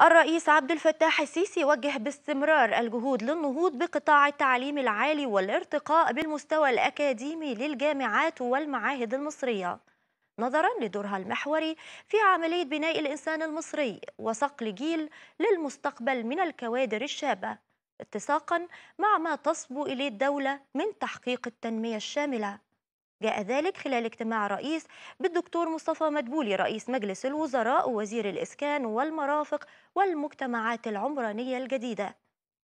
الرئيس عبد الفتاح السيسي وجه باستمرار الجهود للنهوض بقطاع التعليم العالي والارتقاء بالمستوى الأكاديمي للجامعات والمعاهد المصرية نظرا لدورها المحوري في عملية بناء الإنسان المصري وصقل جيل للمستقبل من الكوادر الشابة اتساقا مع ما تصبو إليه الدولة من تحقيق التنمية الشاملة جاء ذلك خلال اجتماع رئيس بالدكتور مصطفى مدبولي رئيس مجلس الوزراء ووزير الإسكان والمرافق والمجتمعات العمرانية الجديدة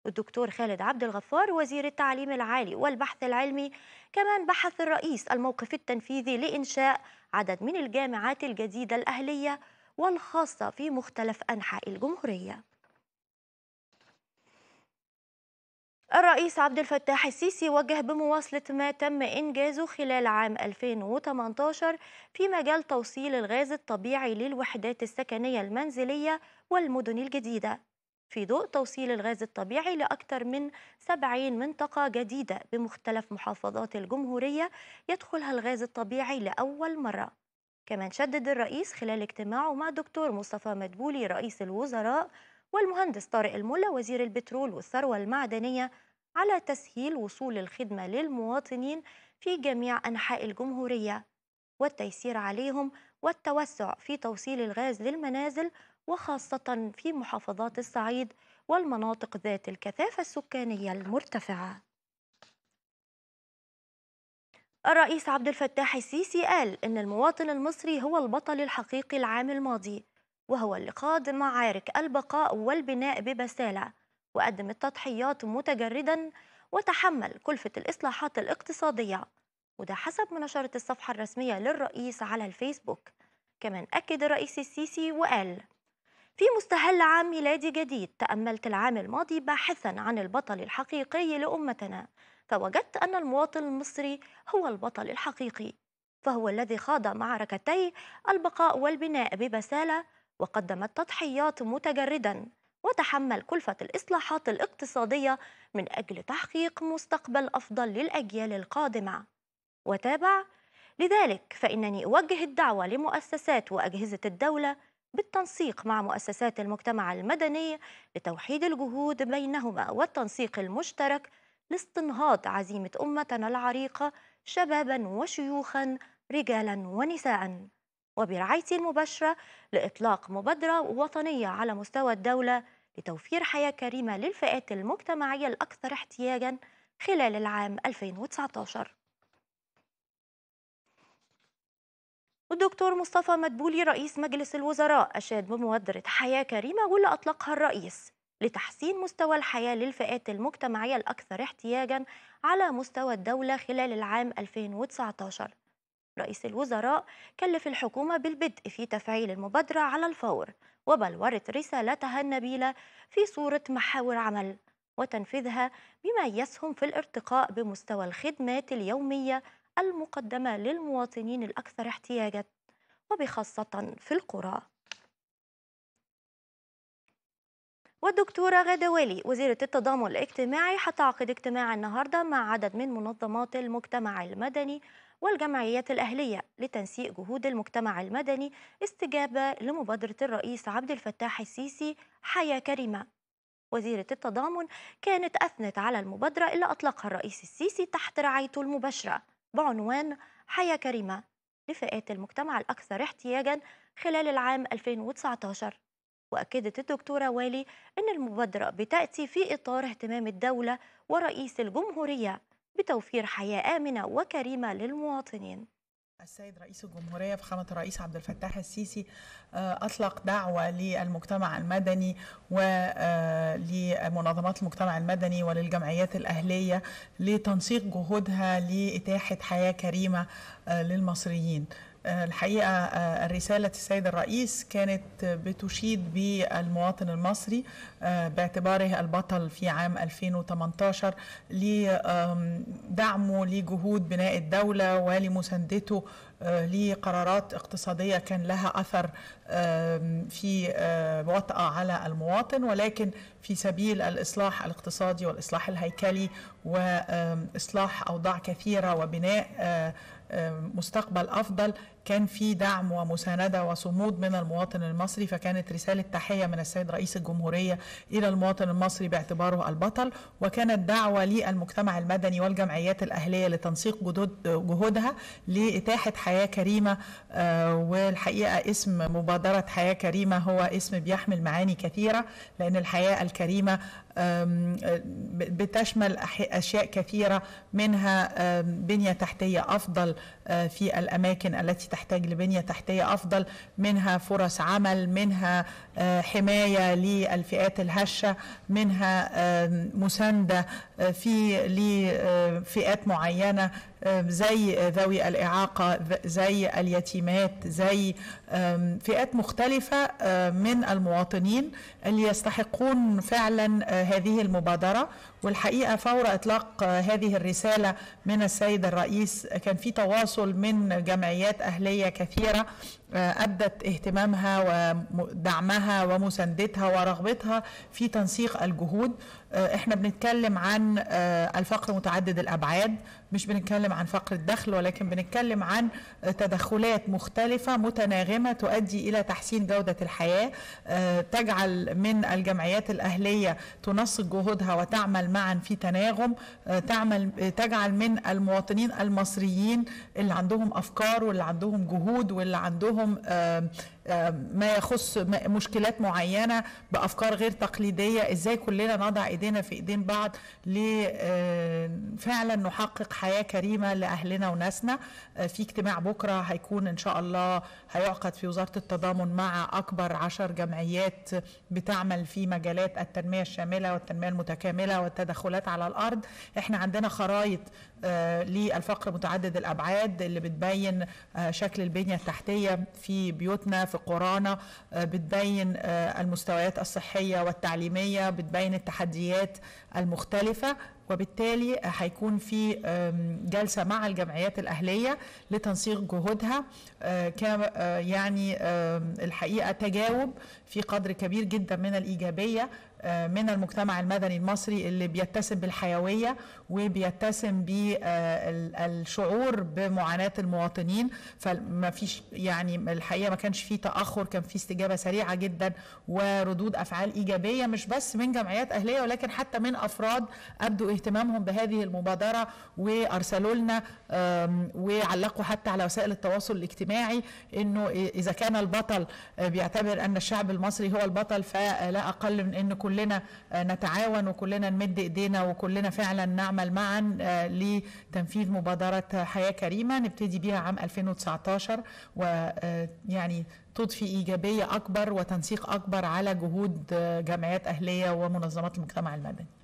الدكتور خالد عبد الغفار وزير التعليم العالي والبحث العلمي كمان بحث الرئيس الموقف التنفيذي لإنشاء عدد من الجامعات الجديدة الأهلية والخاصة في مختلف أنحاء الجمهورية الرئيس عبد الفتاح السيسي وجه بمواصلة ما تم إنجازه خلال عام 2018 في مجال توصيل الغاز الطبيعي للوحدات السكنية المنزلية والمدن الجديدة في ضوء توصيل الغاز الطبيعي لأكثر من 70 منطقة جديدة بمختلف محافظات الجمهورية يدخلها الغاز الطبيعي لأول مرة كمان شدد الرئيس خلال اجتماعه مع دكتور مصطفى مدبولي رئيس الوزراء والمهندس طارق الملا وزير البترول والثروة المعدنية على تسهيل وصول الخدمة للمواطنين في جميع أنحاء الجمهورية والتيسير عليهم والتوسع في توصيل الغاز للمنازل وخاصة في محافظات الصعيد والمناطق ذات الكثافة السكانية المرتفعة الرئيس عبد الفتاح السيسي قال إن المواطن المصري هو البطل الحقيقي العام الماضي وهو اللي قاد معارك البقاء والبناء ببسالة وقدم التضحيات متجردا وتحمل كلفة الإصلاحات الاقتصادية وده حسب ما الصفحة الرسمية للرئيس على الفيسبوك كمان أكد الرئيس السيسي وقال في مستهل عام ميلادي جديد تأملت العام الماضي باحثا عن البطل الحقيقي لأمتنا فوجدت أن المواطن المصري هو البطل الحقيقي فهو الذي خاض معركتي البقاء والبناء ببسالة وقدم التضحيات متجردا وتحمل كلفة الإصلاحات الاقتصادية من أجل تحقيق مستقبل أفضل للأجيال القادمة وتابع لذلك فإنني أوجه الدعوة لمؤسسات وأجهزة الدولة بالتنسيق مع مؤسسات المجتمع المدني لتوحيد الجهود بينهما والتنسيق المشترك لاستنهاض عزيمة أمتنا العريقة شبابا وشيوخا رجالا ونساء وبرعايته المباشرة لإطلاق مبادرة وطنية على مستوى الدولة لتوفير حياة كريمة للفئات المجتمعية الأكثر احتياجاً خلال العام 2019 والدكتور مصطفى مدبولي رئيس مجلس الوزراء أشاد بمبادرة حياة كريمة واللي أطلقها الرئيس لتحسين مستوى الحياة للفئات المجتمعية الأكثر احتياجاً على مستوى الدولة خلال العام 2019 رئيس الوزراء كلف الحكومة بالبدء في تفعيل المبادرة على الفور وبلورت رسالتها النبيلة في صورة محاور عمل وتنفيذها بما يسهم في الارتقاء بمستوى الخدمات اليومية المقدمة للمواطنين الأكثر احتياجا وبخاصة في القرى والدكتورة غادة والي وزيرة التضامن الاجتماعي هتعقد اجتماع النهاردة مع عدد من منظمات المجتمع المدني والجمعيات الأهلية لتنسيق جهود المجتمع المدني استجابة لمبادرة الرئيس عبد الفتاح السيسي حياة كريمة وزيرة التضامن كانت أثنت على المبادرة اللي أطلقها الرئيس السيسي تحت رعايته المباشرة بعنوان حياة كريمة لفئات المجتمع الأكثر احتياجاً خلال العام 2019 وأكدت الدكتورة والي أن المبادرة بتأتي في إطار اهتمام الدولة ورئيس الجمهورية بتوفير حياة آمنة وكريمة للمواطنين السيد رئيس الجمهورية فخامة الرئيس عبد الفتاح السيسي آه، أطلق دعوة للمجتمع المدني ولمنظمات آه، المجتمع المدني وللجمعيات الأهلية لتنسيق جهودها لإتاحة حياة كريمة آه، للمصريين الحقيقة الرسالة آه، السيد الرئيس كانت بتشيد بالمواطن المصري آه، باعتباره البطل في عام 2018 لدعمه لجهود بناء الدولة ولمساندته آه، لقرارات اقتصادية كان لها أثر في وطأة على المواطن ولكن في سبيل الإصلاح الاقتصادي والإصلاح الهيكلي وإصلاح أوضاع كثيرة وبناء مستقبل أفضل كان في دعم ومساندة وصمود من المواطن المصري فكانت رسالة تحية من السيد رئيس الجمهورية إلى المواطن المصري باعتباره البطل وكانت دعوة للمجتمع المدني والجمعيات الأهلية لتنسيق جدود جهودها لإتاحة حياة كريمة آه، والحقيقة اسم مبادرة حياة كريمة هو اسم بيحمل معاني كثيرة لأن الحياة الكريمة بتشمل أشياء كثيرة منها بنية تحتية أفضل آه، في الأماكن التي تحتاج لبنية تحتية أفضل منها فرص عمل منها آه، حماية للفئات الهشة منها مساندة آه، في لفئات آه، معينة زي ذوي الإعاقة زي اليتيمات زي فئات مختلفة من المواطنين اللي يستحقون فعلا هذه المبادرة والحقيقة فور إطلاق هذه الرسالة من السيد الرئيس كان في تواصل من جمعيات أهل أهلية كثيرة أبدت اهتمامها ودعمها ومساندتها ورغبتها في تنسيق الجهود آه، احنا بنتكلم عن آه، الفقر متعدد الأبعاد مش بنتكلم عن فقر الدخل ولكن بنتكلم عن تدخلات مختلفة متناغمة تؤدي إلى تحسين جودة الحياة آه، تجعل من الجمعيات الأهلية تنسق جهودها وتعمل معا في تناغم تعمل تجعل من المواطنين المصريين اللي عندهم أفكار واللي عندهم جهود واللي عندهم hem ما يخص مشكلات معينه بافكار غير تقليديه ازاي كلنا نضع ايدينا في ايدين بعض لفعلا آه، نحقق حياه كريمه لاهلنا وناسنا آه، في اجتماع بكره هيكون ان شاء الله هيعقد في وزاره التضامن مع اكبر عشر جمعيات بتعمل في مجالات التنميه الشامله والتنميه المتكامله والتدخلات على الارض احنا عندنا خرائط آه، للفقر متعدد الابعاد اللي بتبين شكل البنيه التحتيه في بيوتنا في قرانا آه، بتبين آه، المستويات الصحية والتعليمية بتبين التحديات المختلفة وبالتالي هيكون في جلسه مع الجمعيات الاهليه لتنسيق جهودها آه، يعني الحقيقه تجاوب في قدر كبير جدا من الايجابيه آه، من المجتمع المدني المصري اللي بيتسم بالحيوية وبيتسم بالشعور آه، بمعاناة المواطنين فما فيش يعني الحقيقة ما كانش فيه تأخر كان فيه استجابة سريعة جدا وردود أفعال إيجابية مش بس من جمعيات أهلية ولكن حتى من أفراد أبدوا اهتمامهم بهذه المبادرة وأرسلوا لنا وعلقوا حتى على وسائل التواصل الاجتماعي أنه إذا كان البطل آه، بيعتبر أن الشعب المصري هو البطل فلا أقل من أن كل كلنا آه، نتعاون وكلنا نمد ايدينا وكلنا فعلا نعمل معا آه، لتنفيذ مبادرة حياة كريمة نبتدي بيها عام 2019 ويعني آه، تضفي إيجابية أكبر وتنسيق أكبر على جهود جمعيات أهلية ومنظمات المجتمع المدني